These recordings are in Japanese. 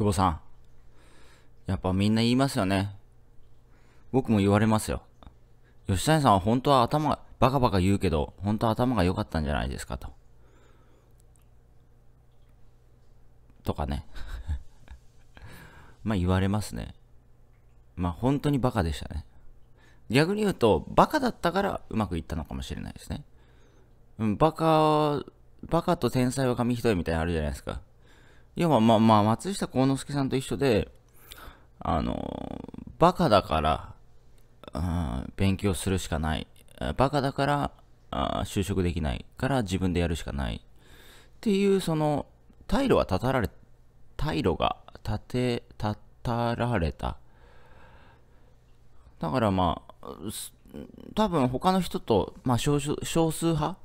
久保さん。やっぱみんな言いますよね。僕も言われますよ。吉谷さんは本当は頭が、バカバカ言うけど、本当は頭が良かったんじゃないですかと。とかね。まあ言われますね。まあ本当にバカでしたね。逆に言うと、バカだったからうまくいったのかもしれないですね。うん、バカ、バカと天才は紙一重みたいなのあるじゃないですか。要はまあまあ松下幸之助さんと一緒であのバカだからあ勉強するしかないバカだからあ就職できないから自分でやるしかないっていうその退路は立たられ退路が立て立たられただからまあ多分他の人と、まあ、少数派、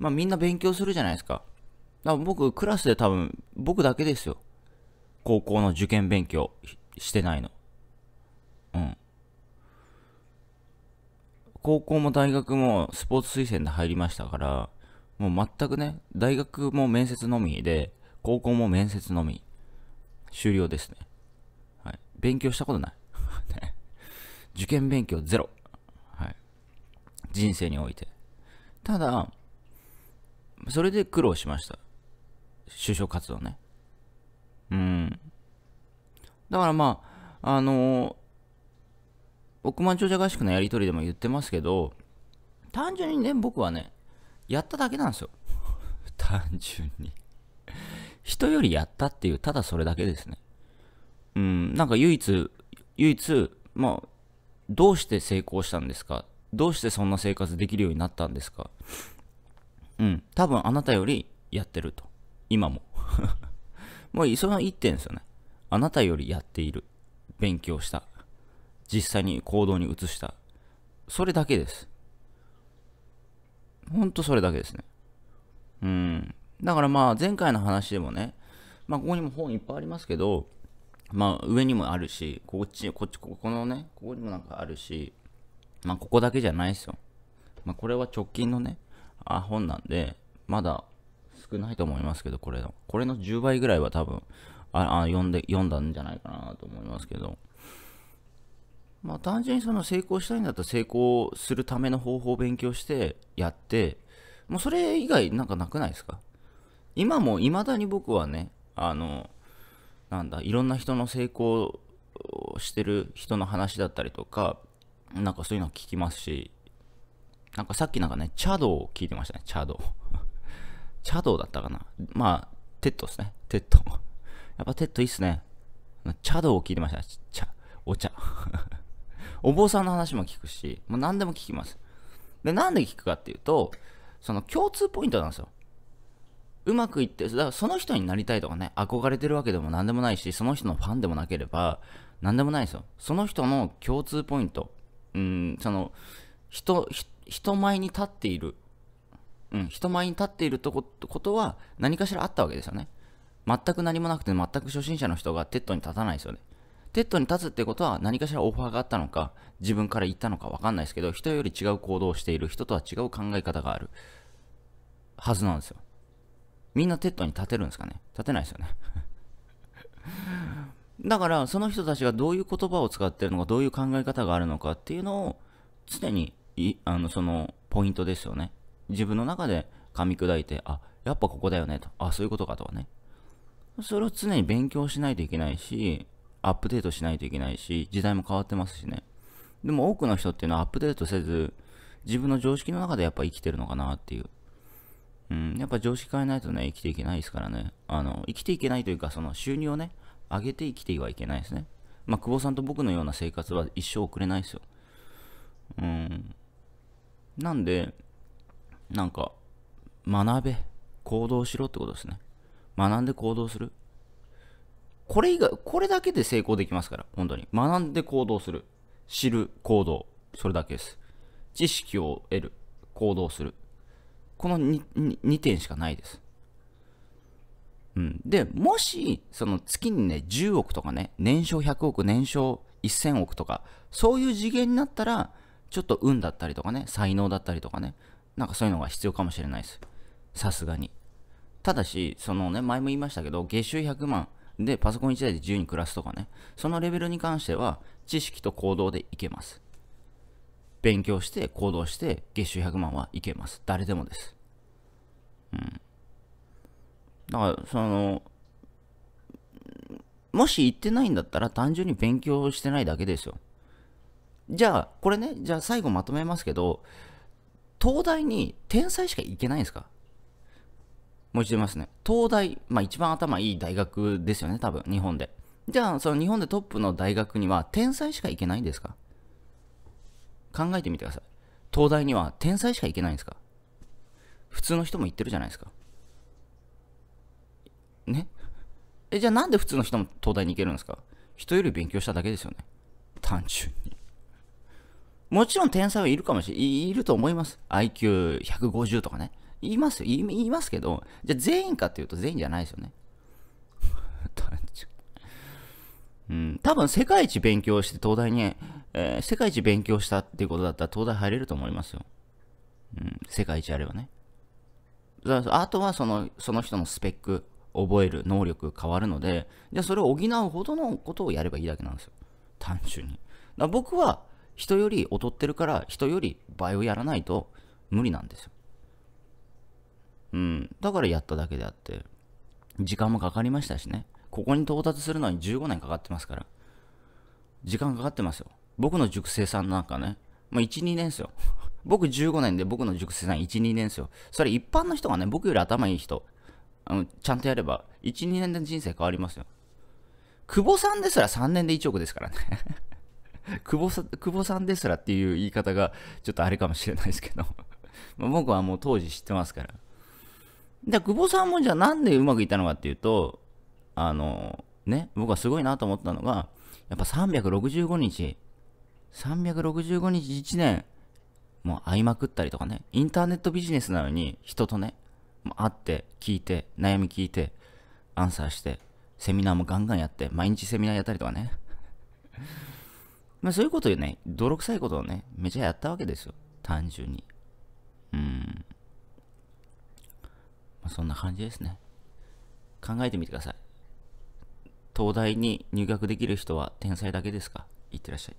まあ、みんな勉強するじゃないですか僕、クラスで多分、僕だけですよ。高校の受験勉強してないの。うん。高校も大学もスポーツ推薦で入りましたから、もう全くね、大学も面接のみで、高校も面接のみ。終了ですね。はい。勉強したことない。受験勉強ゼロ。はい。人生において。ただ、それで苦労しました。就職活動ね。うん。だからまあ、あのー、億万長者合宿のやりとりでも言ってますけど、単純にね、僕はね、やっただけなんですよ。単純に人よりやったっていう、ただそれだけですね。うん、なんか唯一、唯一、まあ、どうして成功したんですかどうしてそんな生活できるようになったんですかうん、多分あなたよりやってると。今も。もう、その一点ですよね。あなたよりやっている。勉強した。実際に行動に移した。それだけです。ほんとそれだけですね。うん。だからまあ前回の話でもね、まあここにも本いっぱいありますけど、まあ上にもあるし、こっち、こっち、ここのね、ここにもなんかあるし、まあここだけじゃないですよ。まあこれは直近のね、あ本なんで、まだ少ないと思いますけど、これの。これの10倍ぐらいは多分、ああ読んで読んだんじゃないかなと思いますけど。まあ、単純にその成功したいんだったら成功するための方法を勉強してやって、もうそれ以外なんかなくないですか今も未だに僕はね、あの、なんだ、いろんな人の成功をしてる人の話だったりとか、なんかそういうの聞きますし、なんかさっきなんかね、チャドを聞いてましたね、チャド。チャドだったかなまあ、テッドですね。テッド。やっぱテッドいいっすね。チャドを聞いてました。茶、お茶。お坊さんの話も聞くし、もう何でも聞きます。で、なんで聞くかっていうと、その共通ポイントなんですよ。うまくいって、だからその人になりたいとかね、憧れてるわけでも何でもないし、その人のファンでもなければ、何でもないですよ。その人の共通ポイント、うん、その、人、人前に立っているうん、人前に立っているとことは何かしらあったわけですよね。全く何もなくて全く初心者の人がテッドに立たないですよね。テッドに立つってことは何かしらオファーがあったのか自分から言ったのか分かんないですけど人より違う行動をしている人とは違う考え方があるはずなんですよ。みんなテッドに立てるんですかね立てないですよね。だからその人たちがどういう言葉を使ってるのかどういう考え方があるのかっていうのを常にあのそのポイントですよね。自分の中で噛み砕いて、あ、やっぱここだよねと、あ、そういうことかとはね。それを常に勉強しないといけないし、アップデートしないといけないし、時代も変わってますしね。でも多くの人っていうのはアップデートせず、自分の常識の中でやっぱ生きてるのかなっていう。うん、やっぱ常識変えないとね、生きていけないですからね。あの、生きていけないというか、その収入をね、上げて生きてはいけないですね。まあ、久保さんと僕のような生活は一生送れないですよ。うん。なんで、なんか、学べ。行動しろってことですね。学んで行動する。これ以外、これだけで成功できますから、本当に。学んで行動する。知る、行動。それだけです。知識を得る。行動する。この 2, 点しかないです。うん。で、もし、その月にね、10億とかね、年商100億、年商1000億とか、そういう次元になったら、ちょっと運だったりとかね、才能だったりとかね、なんかそういうのが必要かもしれないです。さすがに。ただし、そのね、前も言いましたけど、月収100万でパソコン1台で自由に暮らすとかね、そのレベルに関しては、知識と行動でいけます。勉強して行動して月収100万はいけます。誰でもです。うん。だから、その、もし行ってないんだったら単純に勉強してないだけですよ。じゃあ、これね、じゃあ最後まとめますけど、東大に天才しか行けないんですかもう一度言いますね。東大、まあ一番頭いい大学ですよね、多分、日本で。じゃあ、その日本でトップの大学には天才しか行けないんですか考えてみてください。東大には天才しか行けないんですか普通の人も行ってるじゃないですか。ねえ、じゃあなんで普通の人も東大に行けるんですか人より勉強しただけですよね。単純に。もちろん天才はいるかもしれない。いると思います。IQ150 とかね。いますよ。いいますけど、じゃあ全員かっていうと全員じゃないですよね。うん、多分世界一勉強して東大に、えー、世界一勉強したっていうことだったら東大入れると思いますよ。うん、世界一あればね。あとはそのその人のスペック、覚える、能力変わるので、じゃあそれを補うほどのことをやればいいだけなんですよ。単純に。僕は人より劣ってるから人より倍をやらないと無理なんですよ。うん。だからやっただけであって、時間もかかりましたしね。ここに到達するのに15年かかってますから。時間かかってますよ。僕の塾生さんなんかね、まあ、1、2年ですよ。僕15年で僕の塾生さん1、2年ですよ。それ一般の人がね、僕より頭いい人、あのちゃんとやれば、1、2年で人生変わりますよ。久保さんですら3年で1億ですからね 久保さ久保さんですらっていう言い方がちょっとあれかもしれないですけど 僕はもう当時知ってますから。で、久保さんもじゃあなんでうまくいったのかっていうと、あの、ね、僕はすごいなと思ったのが、やっぱ365日、365日1年、もう会いまくったりとかね、インターネットビジネスなのに人とね、会って聞いて、悩み聞いて、アンサーして、セミナーもガンガンやって、毎日セミナーやったりとかね。まあそういうことよね、泥臭いことをね、めちゃやったわけですよ。単純に。うん。まあそんな感じですね。考えてみてください。東大に入学できる人は天才だけですかいってらっしゃい。